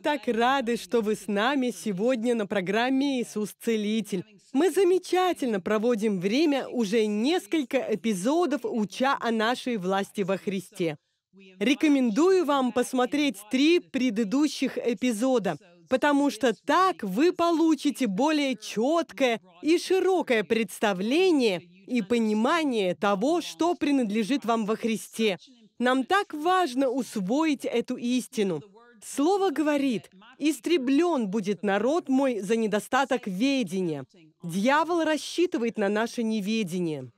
так рады, что вы с нами сегодня на программе «Иисус Целитель». Мы замечательно проводим время уже несколько эпизодов, уча о нашей власти во Христе. Рекомендую вам посмотреть три предыдущих эпизода, потому что так вы получите более четкое и широкое представление и понимание того, что принадлежит вам во Христе. Нам так важно усвоить эту истину. Слово говорит, «Истреблен будет народ мой за недостаток ведения». Дьявол рассчитывает на наше неведение.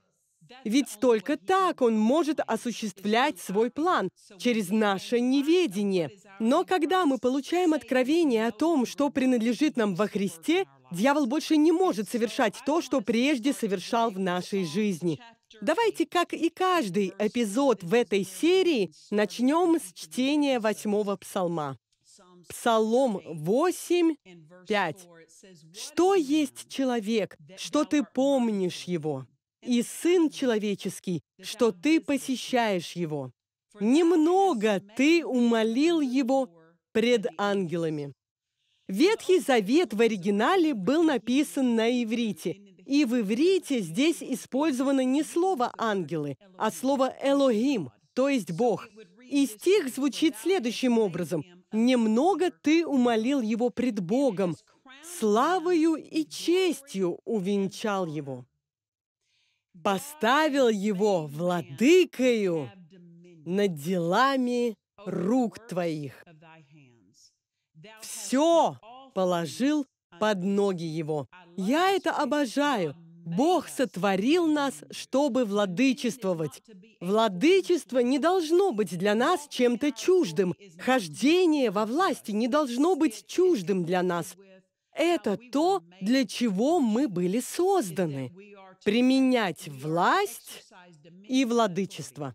Ведь только так он может осуществлять свой план, через наше неведение. Но когда мы получаем откровение о том, что принадлежит нам во Христе, дьявол больше не может совершать то, что прежде совершал в нашей жизни. Давайте, как и каждый эпизод в этой серии, начнем с чтения восьмого псалма. Псалом 8, 5. «Что есть человек, что ты помнишь его, и Сын Человеческий, что ты посещаешь его? Немного ты умолил его пред ангелами». Ветхий Завет в оригинале был написан на иврите, и в иврите здесь использовано не слово «ангелы», а слово «элохим», то есть «бог». И стих звучит следующим образом – Немного ты умолил его пред Богом, славою и честью увенчал его. Поставил его владыкою над делами рук твоих. Все положил под ноги его. Я это обожаю. Бог сотворил нас, чтобы владычествовать. Владычество не должно быть для нас чем-то чуждым. Хождение во власти не должно быть чуждым для нас. Это то, для чего мы были созданы. Применять власть и владычество.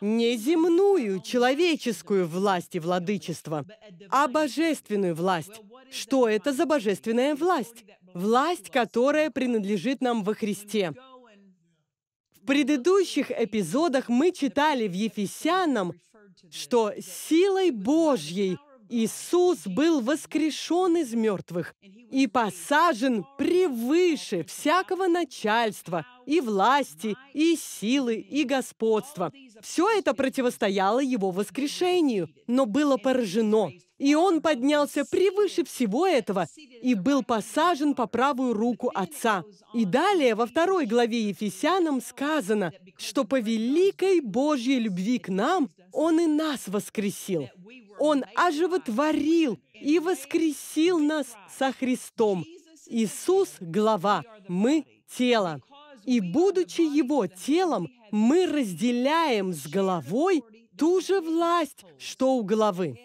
Не земную, человеческую власть и владычество, а божественную власть. Что это за божественная власть? Власть, которая принадлежит нам во Христе. В предыдущих эпизодах мы читали в Ефесянам, что силой Божьей Иисус был воскрешен из мертвых и посажен превыше всякого начальства – и власти, и силы, и господства. Все это противостояло его воскрешению, но было поражено. И он поднялся превыше всего этого и был посажен по правую руку Отца. И далее во второй главе Ефесянам сказано, что по великой Божьей любви к нам Он и нас воскресил. Он оживотворил и воскресил нас со Христом. Иисус – глава, мы – тело. И будучи его телом, мы разделяем с головой ту же власть, что у головы.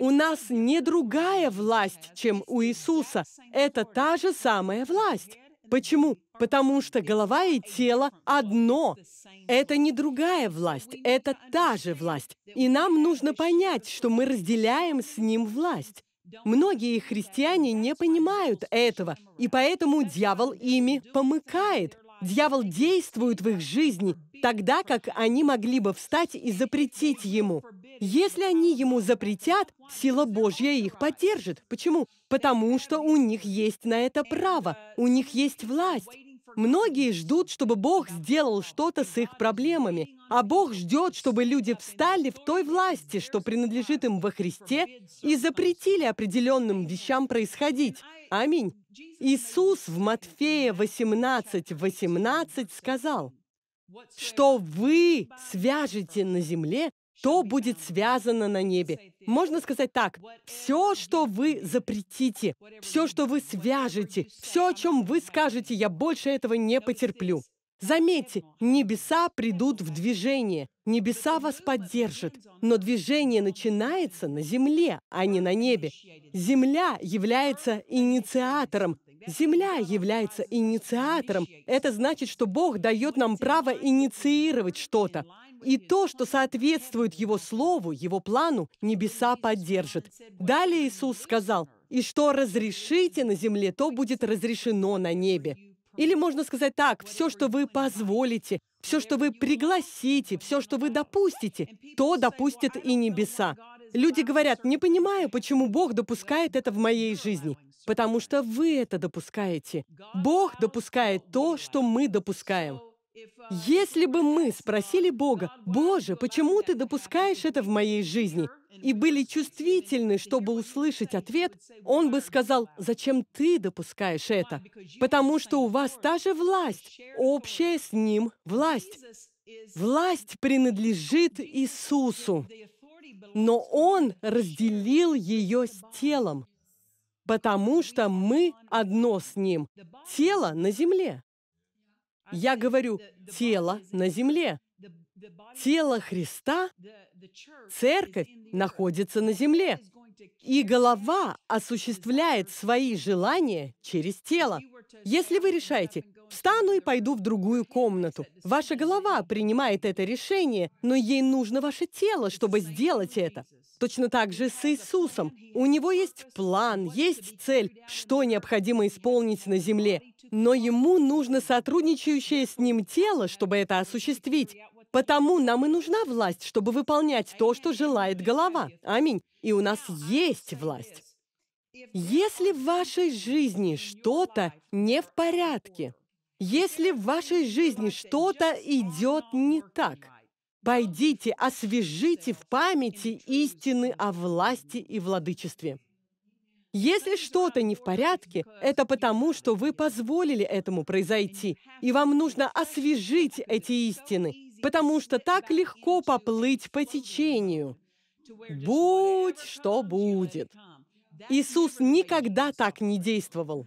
У нас не другая власть, чем у Иисуса. Это та же самая власть. Почему? Потому что голова и тело одно. Это не другая власть, это та же власть. И нам нужно понять, что мы разделяем с ним власть. Многие христиане не понимают этого, и поэтому дьявол ими помыкает. Дьявол действует в их жизни, тогда как они могли бы встать и запретить ему. Если они ему запретят, сила Божья их поддержит. Почему? Потому что у них есть на это право, у них есть власть. Многие ждут, чтобы Бог сделал что-то с их проблемами, а Бог ждет, чтобы люди встали в той власти, что принадлежит им во Христе, и запретили определенным вещам происходить. Аминь. Иисус в Матфея 18, 18 сказал, «Что вы свяжете на земле, то будет связано на небе, можно сказать так, все, что вы запретите, все, что вы свяжете, все, о чем вы скажете, я больше этого не потерплю. Заметьте, небеса придут в движение, небеса вас поддержат, но движение начинается на земле, а не на небе. Земля является инициатором, Земля является инициатором. Это значит, что Бог дает нам право инициировать что-то. И то, что соответствует Его Слову, Его плану, небеса поддержит. Далее Иисус сказал, «И что разрешите на земле, то будет разрешено на небе». Или можно сказать так, все, что вы позволите, все, что вы пригласите, все, что вы допустите, то допустят и небеса. Люди говорят, не понимаю, почему Бог допускает это в моей жизни, потому что вы это допускаете. Бог допускает то, что мы допускаем. Uh, Если бы мы uh, спросили Бога, «Боже, почему ты допускаешь это в моей жизни?» и были чувствительны, чтобы услышать ответ, он бы сказал, «Зачем ты допускаешь это?» Потому что у вас та же власть, общая с Ним власть. Власть принадлежит Иисусу, но Он разделил ее с телом, потому что мы одно с Ним. Тело на земле. Я говорю «тело на земле». Тело Христа, церковь, находится на земле. И голова осуществляет свои желания через тело. Если вы решаете, встану и пойду в другую комнату, ваша голова принимает это решение, но ей нужно ваше тело, чтобы сделать это. Точно так же с Иисусом. У него есть план, есть цель, что необходимо исполнить на земле но ему нужно сотрудничающее с ним тело, чтобы это осуществить. Потому нам и нужна власть, чтобы выполнять то, что желает голова. Аминь. И у нас есть власть. Если в вашей жизни что-то не в порядке, если в вашей жизни что-то идет не так, пойдите, освежите в памяти истины о власти и владычестве. Если что-то не в порядке, это потому, что вы позволили этому произойти, и вам нужно освежить эти истины, потому что так легко поплыть по течению. Будь что будет. Иисус никогда так не действовал.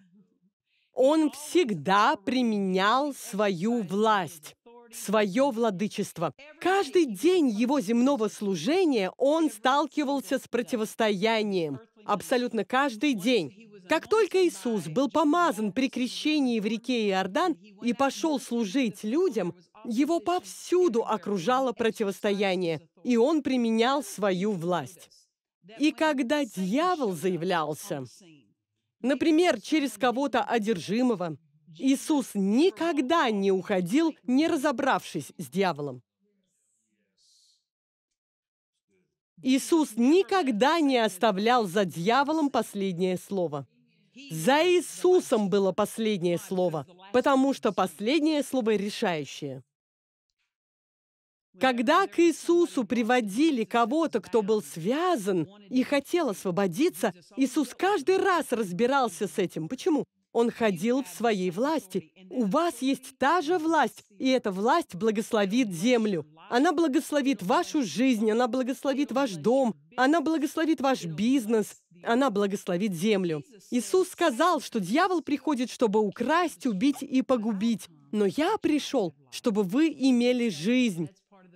Он всегда применял свою власть свое владычество. Каждый день его земного служения он сталкивался с противостоянием абсолютно каждый день. Как только Иисус был помазан при крещении в реке Иордан и пошел служить людям, его повсюду окружало противостояние, и он применял свою власть. И когда дьявол заявлялся, например, через кого-то одержимого, Иисус никогда не уходил, не разобравшись с дьяволом. Иисус никогда не оставлял за дьяволом последнее слово. За Иисусом было последнее слово, потому что последнее слово решающее. Когда к Иисусу приводили кого-то, кто был связан и хотел освободиться, Иисус каждый раз разбирался с этим. Почему? Он ходил в своей власти. У вас есть та же власть, и эта власть благословит землю. Она благословит вашу жизнь, она благословит ваш дом, она благословит ваш бизнес, она благословит землю. Иисус сказал, что дьявол приходит, чтобы украсть, убить и погубить. Но я пришел, чтобы вы имели жизнь.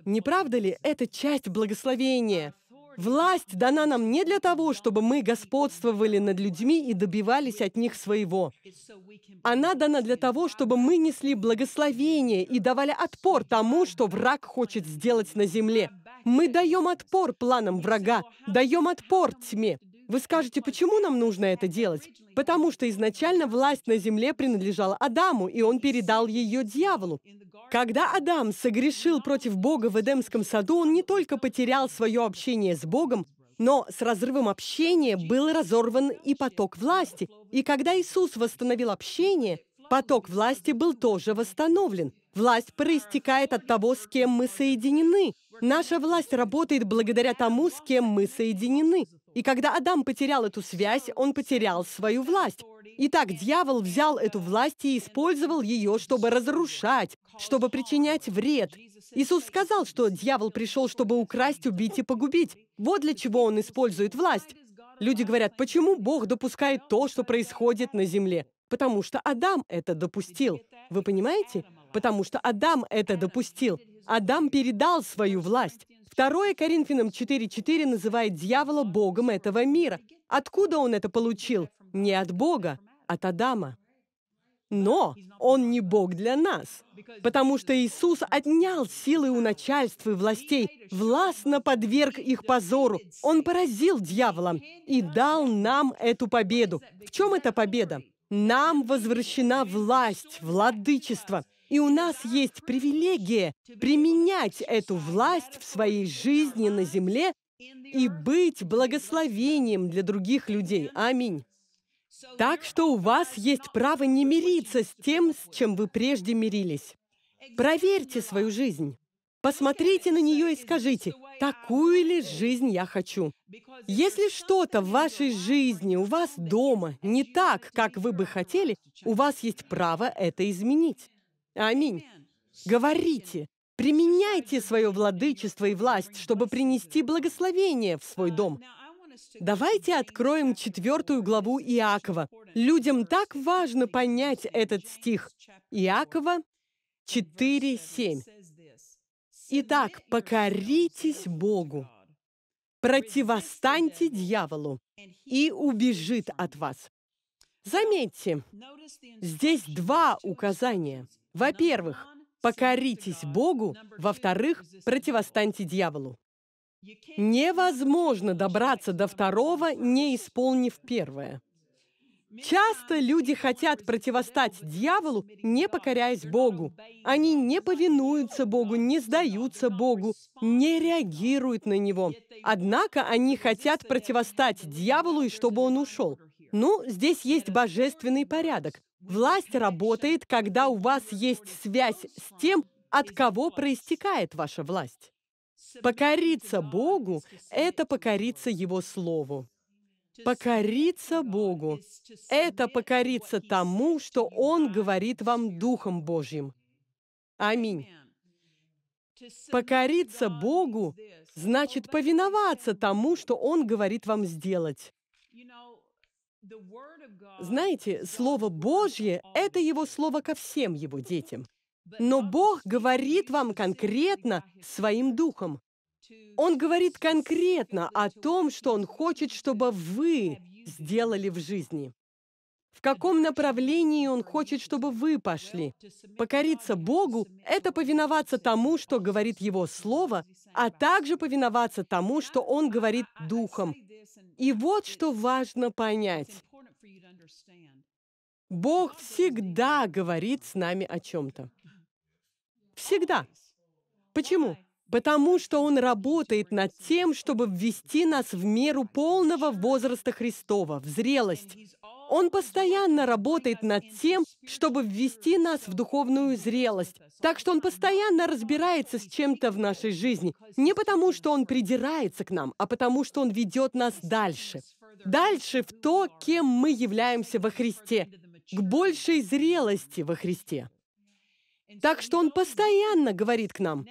Не правда ли, это часть благословения? Власть дана нам не для того, чтобы мы господствовали над людьми и добивались от них своего. Она дана для того, чтобы мы несли благословение и давали отпор тому, что враг хочет сделать на земле. Мы даем отпор планам врага, даем отпор тьме. Вы скажете, почему нам нужно это делать? Потому что изначально власть на земле принадлежала Адаму, и он передал ее дьяволу. Когда Адам согрешил против Бога в Эдемском саду, он не только потерял свое общение с Богом, но с разрывом общения был разорван и поток власти. И когда Иисус восстановил общение, поток власти был тоже восстановлен. Власть проистекает от того, с кем мы соединены. Наша власть работает благодаря тому, с кем мы соединены. И когда Адам потерял эту связь, он потерял свою власть. Итак, дьявол взял эту власть и использовал ее, чтобы разрушать, чтобы причинять вред. Иисус сказал, что дьявол пришел, чтобы украсть, убить и погубить. Вот для чего он использует власть. Люди говорят, почему Бог допускает то, что происходит на земле? Потому что Адам это допустил. Вы понимаете? Потому что Адам это допустил. Адам передал свою власть. Второе Коринфянам 4.4 называет дьявола богом этого мира. Откуда он это получил? Не от Бога, от Адама. Но он не Бог для нас, потому что Иисус отнял силы у начальств и властей, властно подверг их позору. Он поразил дьявола и дал нам эту победу. В чем эта победа? Нам возвращена власть, владычество. И у нас есть привилегия применять эту власть в своей жизни на земле и быть благословением для других людей. Аминь. Так что у вас есть право не мириться с тем, с чем вы прежде мирились. Проверьте свою жизнь. Посмотрите на нее и скажите, такую ли жизнь я хочу. Если что-то в вашей жизни, у вас дома, не так, как вы бы хотели, у вас есть право это изменить. Аминь. Говорите, применяйте свое владычество и власть, чтобы принести благословение в свой дом. Давайте откроем четвертую главу Иакова. Людям так важно понять этот стих. Иакова 4.7. Итак, покоритесь Богу, противостаньте дьяволу, и убежит от вас. Заметьте, здесь два указания – во-первых, покоритесь Богу, во-вторых, противостаньте дьяволу. Невозможно добраться до второго, не исполнив первое. Часто люди хотят противостать дьяволу, не покоряясь Богу. Они не повинуются Богу, не сдаются Богу, не реагируют на Него. Однако они хотят противостать дьяволу, и чтобы он ушел. Ну, здесь есть божественный порядок. Власть работает, когда у вас есть связь с тем, от кого проистекает ваша власть. Покориться Богу – это покориться Его Слову. Покориться Богу – это покориться тому, что Он говорит вам Духом Божьим. Аминь. Покориться Богу значит повиноваться тому, что Он говорит вам сделать. Знаете, Слово Божье – это Его Слово ко всем Его детям. Но Бог говорит вам конкретно своим духом. Он говорит конкретно о том, что Он хочет, чтобы вы сделали в жизни. В каком направлении Он хочет, чтобы вы пошли. Покориться Богу – это повиноваться тому, что говорит Его Слово, а также повиноваться тому, что Он говорит Духом, и вот что важно понять. Бог всегда говорит с нами о чем-то. Всегда. Почему? Потому что Он работает над тем, чтобы ввести нас в меру полного возраста Христова, в зрелость. Он постоянно работает над тем, чтобы ввести нас в духовную зрелость. Так что он постоянно разбирается с чем-то в нашей жизни. Не потому, что он придирается к нам, а потому, что он ведет нас дальше. Дальше в то, кем мы являемся во Христе. К большей зрелости во Христе. Так что он постоянно говорит к нам,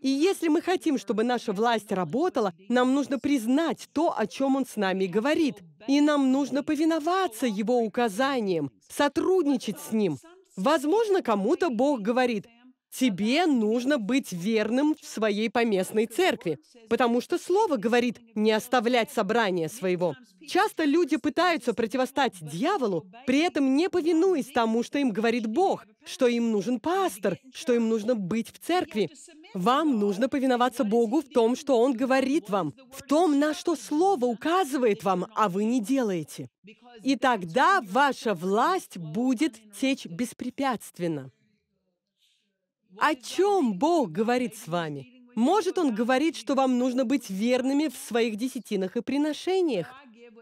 и если мы хотим, чтобы наша власть работала, нам нужно признать то, о чем он с нами говорит. И нам нужно повиноваться его указаниям, сотрудничать с ним. Возможно, кому-то Бог говорит, Тебе нужно быть верным в своей поместной церкви, потому что Слово говорит не оставлять собрание своего. Часто люди пытаются противостать дьяволу, при этом не повинуясь тому, что им говорит Бог, что им нужен пастор, что им нужно быть в церкви. Вам нужно повиноваться Богу в том, что Он говорит вам, в том, на что Слово указывает вам, а вы не делаете. И тогда ваша власть будет течь беспрепятственно. О чем Бог говорит с вами? Может, Он говорит, что вам нужно быть верными в своих десятинах и приношениях.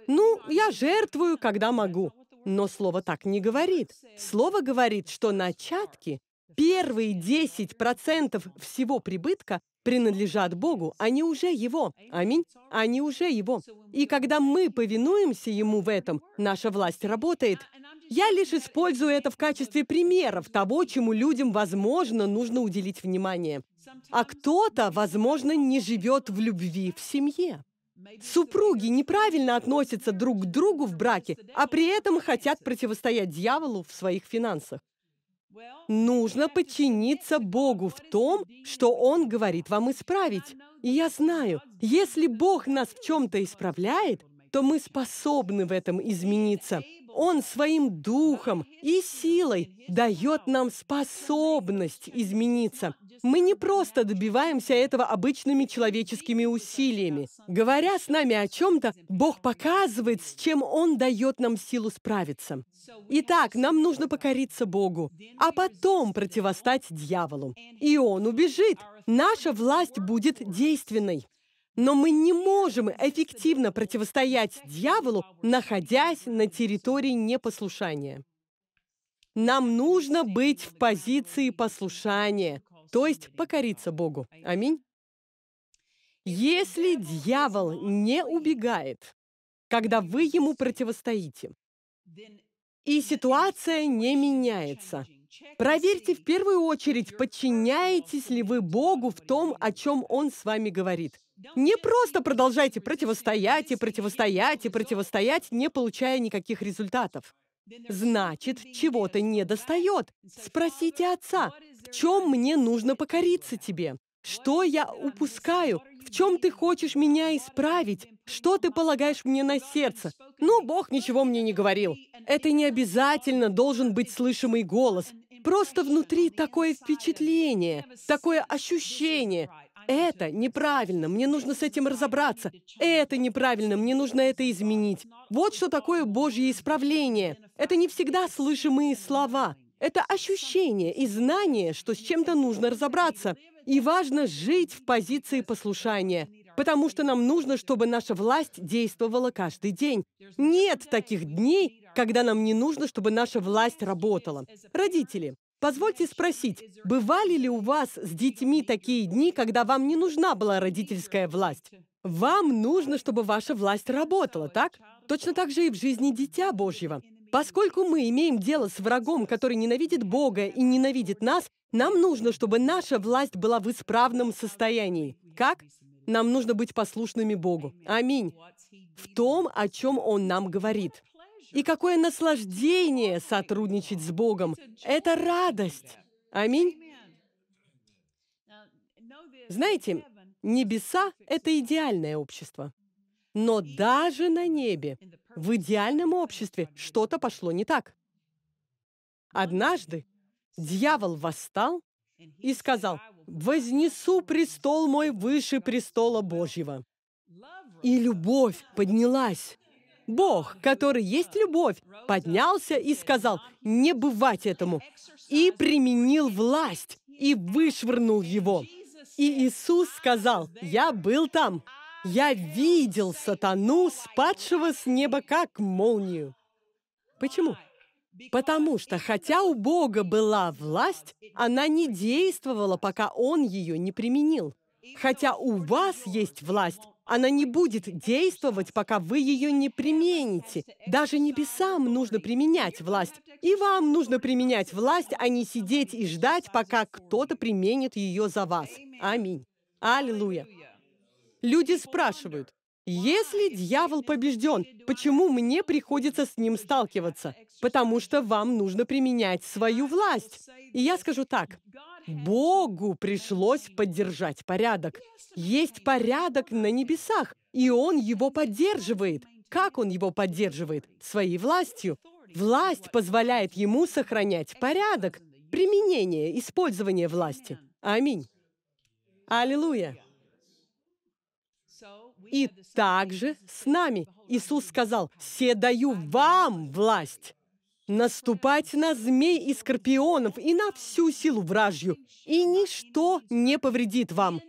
Ну, я жертвую, когда могу. Но Слово так не говорит. Слово говорит, что начатки Первые 10% всего прибытка принадлежат Богу, они а уже Его. Аминь. Они а уже Его. И когда мы повинуемся Ему в этом, наша власть работает. Я лишь использую это в качестве примеров того, чему людям, возможно, нужно уделить внимание. А кто-то, возможно, не живет в любви в семье. Супруги неправильно относятся друг к другу в браке, а при этом хотят противостоять дьяволу в своих финансах. Нужно подчиниться Богу в том, что Он говорит вам исправить. И я знаю, если Бог нас в чем-то исправляет, то мы способны в этом измениться. Он своим духом и силой дает нам способность измениться. Мы не просто добиваемся этого обычными человеческими усилиями. Говоря с нами о чем-то, Бог показывает, с чем Он дает нам силу справиться. Итак, нам нужно покориться Богу, а потом противостать дьяволу. И он убежит. Наша власть будет действенной. Но мы не можем эффективно противостоять дьяволу, находясь на территории непослушания. Нам нужно быть в позиции послушания, то есть покориться Богу. Аминь. Если дьявол не убегает, когда вы ему противостоите, и ситуация не меняется, проверьте в первую очередь, подчиняетесь ли вы Богу в том, о чем Он с вами говорит – не просто продолжайте противостоять и противостоять и противостоять, не получая никаких результатов. Значит, чего-то не достает. Спросите отца, в чем мне нужно покориться тебе? Что я упускаю? В чем ты хочешь меня исправить? Что ты полагаешь мне на сердце? Ну, Бог ничего мне не говорил. Это не обязательно должен быть слышимый голос. Просто внутри такое впечатление, такое ощущение, это неправильно, мне нужно с этим разобраться. Это неправильно, мне нужно это изменить. Вот что такое Божье исправление. Это не всегда слышимые слова. Это ощущение и знание, что с чем-то нужно разобраться. И важно жить в позиции послушания, потому что нам нужно, чтобы наша власть действовала каждый день. Нет таких дней, когда нам не нужно, чтобы наша власть работала. Родители, Позвольте спросить, бывали ли у вас с детьми такие дни, когда вам не нужна была родительская власть? Вам нужно, чтобы ваша власть работала, так? Точно так же и в жизни Дитя Божьего. Поскольку мы имеем дело с врагом, который ненавидит Бога и ненавидит нас, нам нужно, чтобы наша власть была в исправном состоянии. Как? Нам нужно быть послушными Богу. Аминь. В том, о чем Он нам говорит. И какое наслаждение сотрудничать с Богом! Это радость! Аминь! Знаете, небеса — это идеальное общество. Но даже на небе, в идеальном обществе, что-то пошло не так. Однажды дьявол восстал и сказал, «Вознесу престол мой выше престола Божьего». И любовь поднялась. Бог, который есть любовь, поднялся и сказал, не бывать этому, и применил власть, и вышвырнул его. И Иисус сказал, я был там, я видел сатану, спадшего с неба как молнию. Почему? Потому что, хотя у Бога была власть, она не действовала, пока Он ее не применил. Хотя у вас есть власть, она не будет действовать, пока вы ее не примените. Даже небесам нужно применять власть. И вам нужно применять власть, а не сидеть и ждать, пока кто-то применит ее за вас. Аминь. Аллилуйя. Люди спрашивают, если дьявол побежден, почему мне приходится с ним сталкиваться? Потому что вам нужно применять свою власть. И я скажу так, Богу пришлось поддержать порядок. Есть порядок на небесах, и Он его поддерживает. Как Он его поддерживает? Своей властью. Власть позволяет Ему сохранять порядок, применение, использование власти. Аминь. Аллилуйя. И также с нами. Иисус сказал, «Се даю вам власть» наступать на змей и скорпионов и на всю силу вражью, и ничто не повредит вам.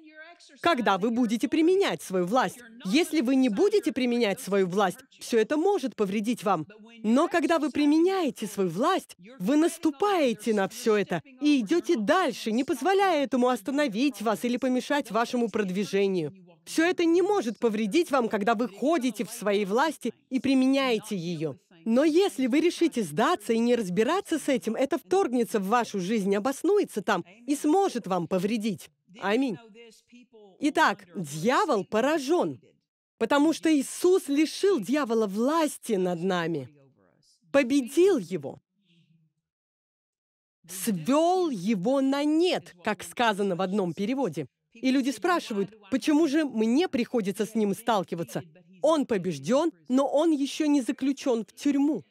Когда вы будете применять свою власть, если вы не будете применять свою власть, все это может повредить вам. Но когда вы применяете свою власть, вы наступаете на все это и идете дальше, не позволяя этому остановить вас или помешать вашему продвижению. Все это не может повредить вам, когда вы ходите в своей власти и применяете ее. Но если вы решите сдаться и не разбираться с этим, это вторгнется в вашу жизнь, обоснуется там и сможет вам повредить. Аминь. Итак, дьявол поражен, потому что Иисус лишил дьявола власти над нами, победил его, свел его на нет, как сказано в одном переводе. И люди спрашивают, почему же мне приходится с ним сталкиваться? Он побежден, но он еще не заключен в тюрьму.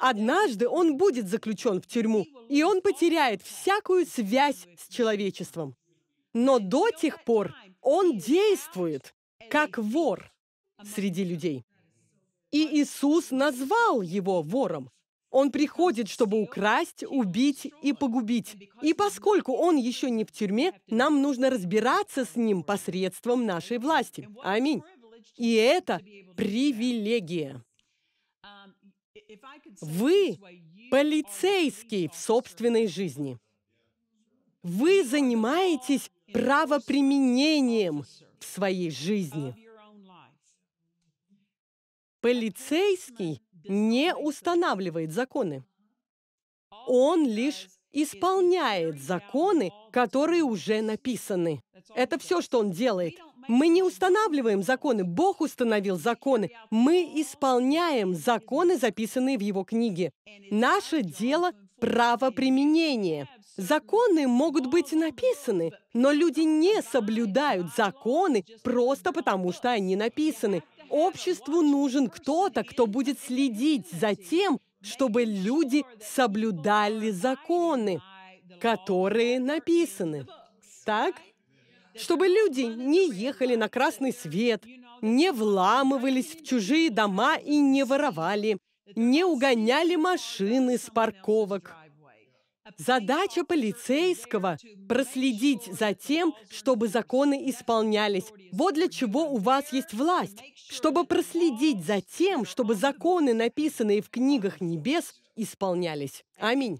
Однажды он будет заключен в тюрьму, и он потеряет всякую связь с человечеством. Но до тех пор он действует как вор среди людей. И Иисус назвал его вором. Он приходит, чтобы украсть, убить и погубить. И поскольку он еще не в тюрьме, нам нужно разбираться с ним посредством нашей власти. Аминь. И это привилегия. Вы полицейский в собственной жизни. Вы занимаетесь правоприменением в своей жизни. Полицейский не устанавливает законы. Он лишь исполняет законы, которые уже написаны. Это все, что он делает. Мы не устанавливаем законы, Бог установил законы. Мы исполняем законы, записанные в Его книге. Наше дело – правоприменение. Законы могут быть написаны, но люди не соблюдают законы просто потому, что они написаны. Обществу нужен кто-то, кто будет следить за тем, чтобы люди соблюдали законы, которые написаны. Так? чтобы люди не ехали на красный свет, не вламывались в чужие дома и не воровали, не угоняли машины с парковок. Задача полицейского – проследить за тем, чтобы законы исполнялись. Вот для чего у вас есть власть. Чтобы проследить за тем, чтобы законы, написанные в книгах небес, исполнялись. Аминь.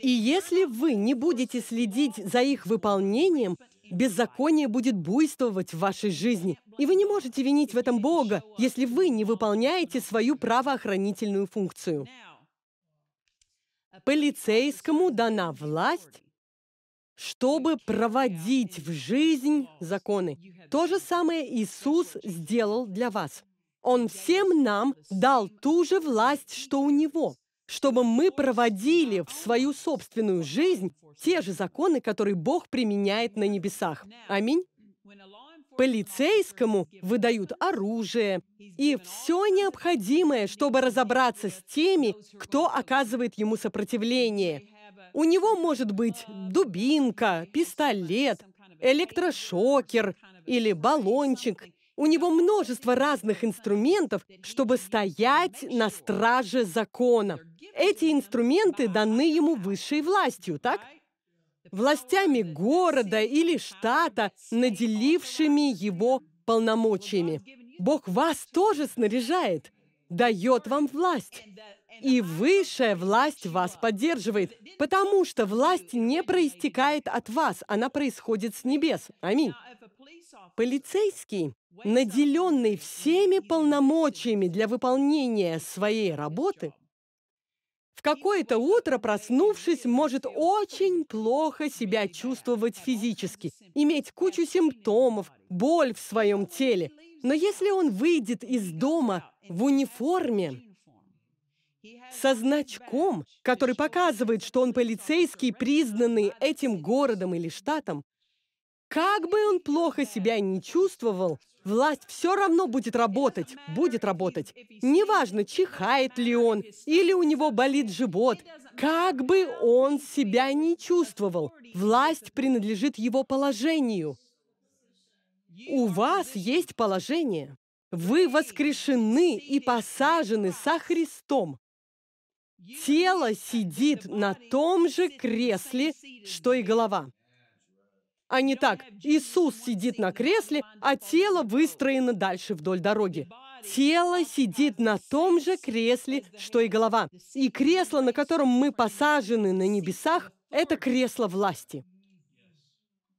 И если вы не будете следить за их выполнением, Беззаконие будет буйствовать в вашей жизни. И вы не можете винить в этом Бога, если вы не выполняете свою правоохранительную функцию. Полицейскому дана власть, чтобы проводить в жизнь законы. То же самое Иисус сделал для вас. Он всем нам дал ту же власть, что у Него чтобы мы проводили в свою собственную жизнь те же законы, которые Бог применяет на небесах. Аминь. Полицейскому выдают оружие и все необходимое, чтобы разобраться с теми, кто оказывает ему сопротивление. У него может быть дубинка, пистолет, электрошокер или баллончик у него множество разных инструментов, чтобы стоять на страже закона. Эти инструменты даны ему высшей властью, так? Властями города или штата, наделившими его полномочиями. Бог вас тоже снаряжает, дает вам власть. И высшая власть вас поддерживает, потому что власть не проистекает от вас, она происходит с небес. Аминь. Полицейский наделенный всеми полномочиями для выполнения своей работы, в какое-то утро, проснувшись, может очень плохо себя чувствовать физически, иметь кучу симптомов, боль в своем теле. Но если он выйдет из дома в униформе, со значком, который показывает, что он полицейский, признанный этим городом или штатом, как бы он плохо себя не чувствовал, Власть все равно будет работать, будет работать. Неважно, чихает ли он или у него болит живот, как бы он себя ни чувствовал, власть принадлежит его положению. У вас есть положение. Вы воскрешены и посажены со Христом. Тело сидит на том же кресле, что и голова а не так. Иисус сидит на кресле, а тело выстроено дальше вдоль дороги. Тело сидит на том же кресле, что и голова. И кресло, на котором мы посажены на небесах, это кресло власти.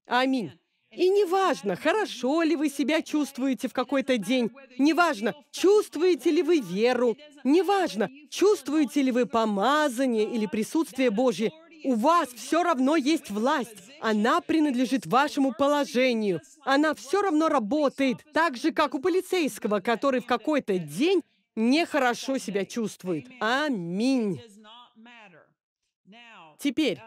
Аминь. И неважно, хорошо ли вы себя чувствуете в какой-то день, неважно, чувствуете ли вы веру, неважно, чувствуете ли вы помазание или присутствие Божье, у вас все равно есть власть. Она принадлежит вашему положению. Она все равно работает, так же, как у полицейского, который в какой-то день нехорошо себя чувствует. Аминь. Теперь,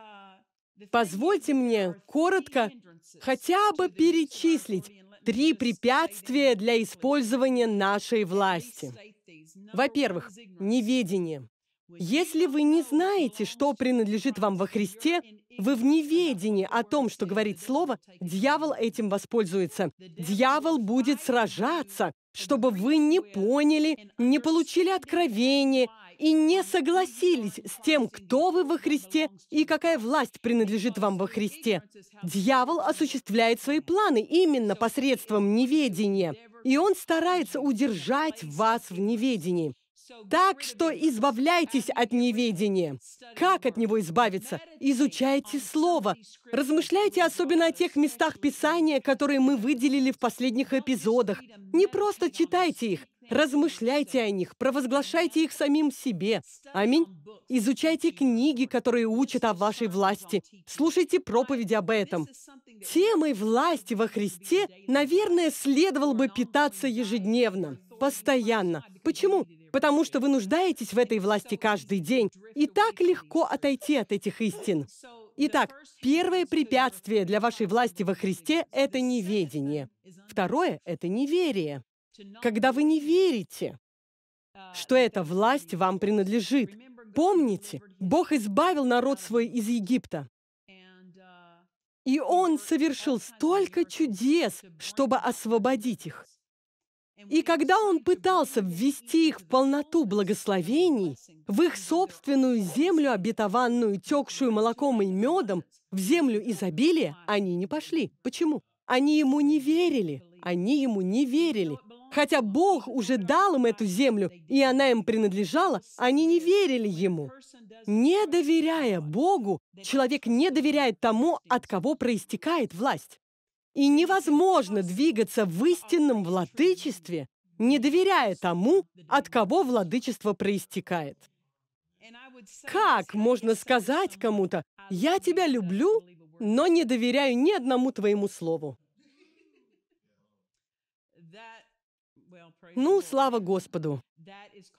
позвольте мне коротко хотя бы перечислить три препятствия для использования нашей власти. Во-первых, неведение. Если вы не знаете, что принадлежит вам во Христе, вы в неведении о том, что говорит слово, дьявол этим воспользуется. Дьявол будет сражаться, чтобы вы не поняли, не получили откровение и не согласились с тем, кто вы во Христе и какая власть принадлежит вам во Христе. Дьявол осуществляет свои планы именно посредством неведения, и он старается удержать вас в неведении. Так что избавляйтесь от неведения. Как от него избавиться? Изучайте Слово. Размышляйте особенно о тех местах Писания, которые мы выделили в последних эпизодах. Не просто читайте их, размышляйте о них, провозглашайте их самим себе. Аминь. Изучайте книги, которые учат о вашей власти. Слушайте проповеди об этом. Темой власти во Христе, наверное, следовало бы питаться ежедневно постоянно. Почему? потому что вы нуждаетесь в этой власти каждый день, и так легко отойти от этих истин. Итак, первое препятствие для вашей власти во Христе – это неведение. Второе – это неверие. Когда вы не верите, что эта власть вам принадлежит. Помните, Бог избавил народ свой из Египта. И Он совершил столько чудес, чтобы освободить их. И когда он пытался ввести их в полноту благословений, в их собственную землю, обетованную, текшую молоком и медом, в землю изобилия, они не пошли. Почему? Они ему не верили. Они ему не верили. Хотя Бог уже дал им эту землю, и она им принадлежала, они не верили Ему. Не доверяя Богу, человек не доверяет тому, от кого проистекает власть. И невозможно двигаться в истинном владычестве, не доверяя тому, от кого владычество проистекает. Как можно сказать кому-то, «Я тебя люблю, но не доверяю ни одному твоему слову»? Ну, слава Господу!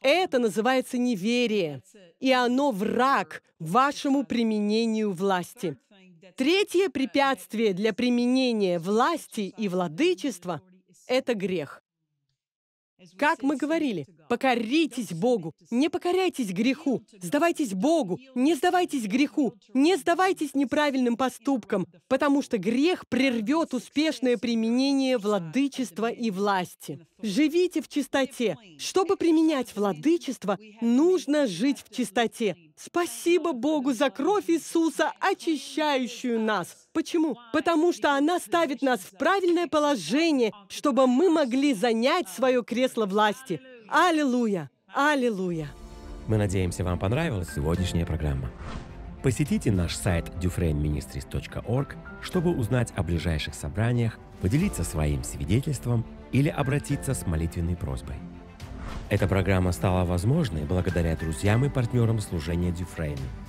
Это называется неверие, и оно враг вашему применению власти. Третье препятствие для применения власти и владычества – это грех. Как мы говорили, покоритесь Богу, не покоряйтесь греху, сдавайтесь Богу, не сдавайтесь греху, не сдавайтесь неправильным поступкам, потому что грех прервет успешное применение владычества и власти. Живите в чистоте. Чтобы применять владычество, нужно жить в чистоте, Спасибо Богу за кровь Иисуса, очищающую нас. Почему? Потому что она ставит нас в правильное положение, чтобы мы могли занять свое кресло власти. Аллилуйя! Аллилуйя! Мы надеемся, вам понравилась сегодняшняя программа. Посетите наш сайт dufrainministries.org, чтобы узнать о ближайших собраниях, поделиться своим свидетельством или обратиться с молитвенной просьбой. Эта программа стала возможной благодаря друзьям и партнерам служения Дюфрейми.